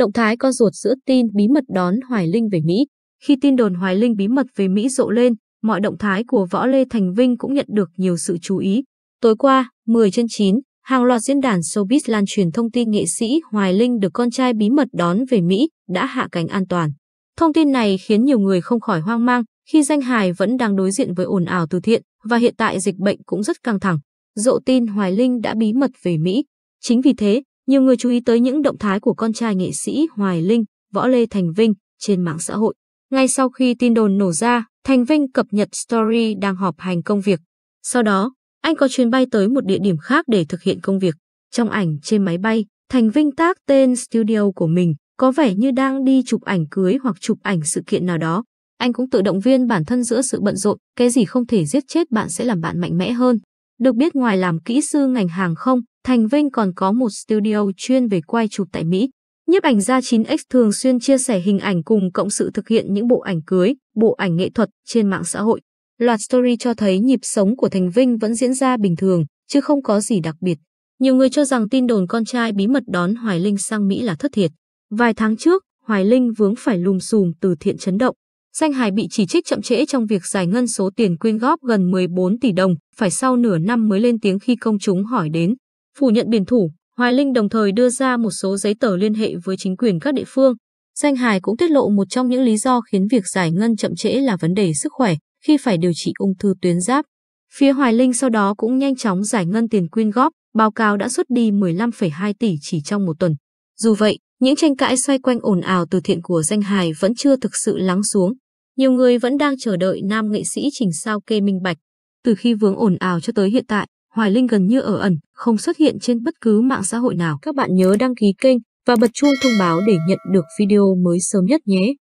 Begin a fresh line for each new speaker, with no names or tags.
Động thái con ruột giữa tin bí mật đón Hoài Linh về Mỹ. Khi tin đồn Hoài Linh bí mật về Mỹ rộ lên, mọi động thái của Võ Lê Thành Vinh cũng nhận được nhiều sự chú ý. Tối qua, 10 trên 9, hàng loạt diễn đàn showbiz lan truyền thông tin nghệ sĩ Hoài Linh được con trai bí mật đón về Mỹ đã hạ cánh an toàn. Thông tin này khiến nhiều người không khỏi hoang mang khi danh hài vẫn đang đối diện với ồn ào từ thiện và hiện tại dịch bệnh cũng rất căng thẳng. Dộ tin Hoài Linh đã bí mật về Mỹ. Chính vì thế, nhiều người chú ý tới những động thái của con trai nghệ sĩ Hoài Linh, Võ Lê Thành Vinh trên mạng xã hội. Ngay sau khi tin đồn nổ ra, Thành Vinh cập nhật story đang họp hành công việc. Sau đó, anh có chuyến bay tới một địa điểm khác để thực hiện công việc. Trong ảnh trên máy bay, Thành Vinh tác tên studio của mình, có vẻ như đang đi chụp ảnh cưới hoặc chụp ảnh sự kiện nào đó. Anh cũng tự động viên bản thân giữa sự bận rộn, cái gì không thể giết chết bạn sẽ làm bạn mạnh mẽ hơn. Được biết ngoài làm kỹ sư ngành hàng không, Thành Vinh còn có một studio chuyên về quay chụp tại Mỹ. Nhiếp ảnh gia 9X thường xuyên chia sẻ hình ảnh cùng cộng sự thực hiện những bộ ảnh cưới, bộ ảnh nghệ thuật trên mạng xã hội. Loạt story cho thấy nhịp sống của Thành Vinh vẫn diễn ra bình thường, chứ không có gì đặc biệt. Nhiều người cho rằng tin đồn con trai bí mật đón Hoài Linh sang Mỹ là thất thiệt. Vài tháng trước, Hoài Linh vướng phải lùm xùm từ thiện chấn động. Danh hài bị chỉ trích chậm trễ trong việc giải ngân số tiền quyên góp gần 14 tỷ đồng, phải sau nửa năm mới lên tiếng khi công chúng hỏi đến. Phủ nhận biển thủ, Hoài Linh đồng thời đưa ra một số giấy tờ liên hệ với chính quyền các địa phương. Danh Hải cũng tiết lộ một trong những lý do khiến việc giải ngân chậm trễ là vấn đề sức khỏe khi phải điều trị ung thư tuyến giáp. Phía Hoài Linh sau đó cũng nhanh chóng giải ngân tiền quyên góp, báo cáo đã xuất đi 15,2 tỷ chỉ trong một tuần. Dù vậy, những tranh cãi xoay quanh ồn ào từ thiện của danh hài vẫn chưa thực sự lắng xuống. Nhiều người vẫn đang chờ đợi nam nghệ sĩ Trình Sao kê minh bạch. Từ khi vướng ồn ào cho tới hiện tại, Hoài Linh gần như ở ẩn, không xuất hiện trên bất cứ mạng xã hội nào. Các bạn nhớ đăng ký kênh và bật chuông thông báo để nhận được video mới sớm nhất nhé.